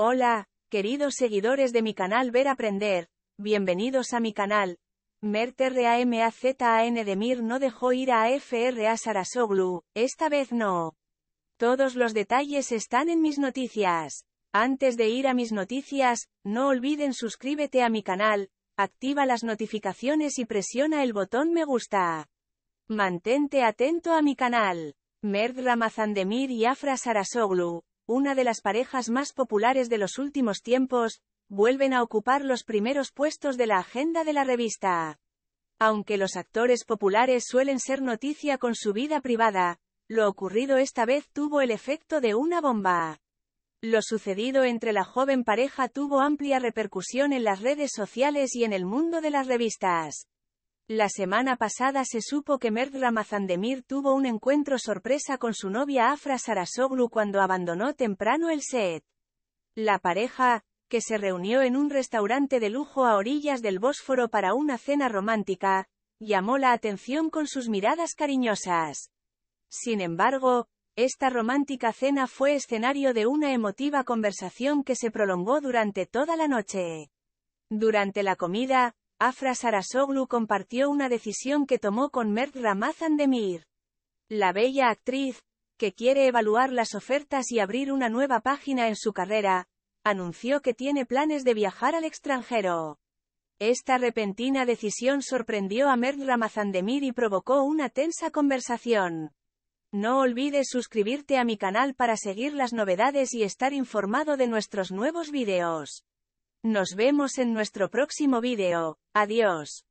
Hola, queridos seguidores de mi canal Ver Aprender, bienvenidos a mi canal. de MIR no dejó ir a FRA Sarasoglu, esta vez no. Todos los detalles están en mis noticias. Antes de ir a mis noticias, no olviden suscríbete a mi canal, activa las notificaciones y presiona el botón me gusta. Mantente atento a mi canal. Merd Demir y Afra Sarasoglu, una de las parejas más populares de los últimos tiempos, vuelven a ocupar los primeros puestos de la agenda de la revista. Aunque los actores populares suelen ser noticia con su vida privada, lo ocurrido esta vez tuvo el efecto de una bomba. Lo sucedido entre la joven pareja tuvo amplia repercusión en las redes sociales y en el mundo de las revistas. La semana pasada se supo que Mert Ramazandemir tuvo un encuentro sorpresa con su novia Afra Sarasoglu cuando abandonó temprano el set. La pareja, que se reunió en un restaurante de lujo a orillas del Bósforo para una cena romántica, llamó la atención con sus miradas cariñosas. Sin embargo, esta romántica cena fue escenario de una emotiva conversación que se prolongó durante toda la noche. Durante la comida, Afra Sarasoglu compartió una decisión que tomó con Mert Ramazan Demir. La bella actriz, que quiere evaluar las ofertas y abrir una nueva página en su carrera, anunció que tiene planes de viajar al extranjero. Esta repentina decisión sorprendió a Mert Demir y provocó una tensa conversación. No olvides suscribirte a mi canal para seguir las novedades y estar informado de nuestros nuevos videos. Nos vemos en nuestro próximo video. Adiós.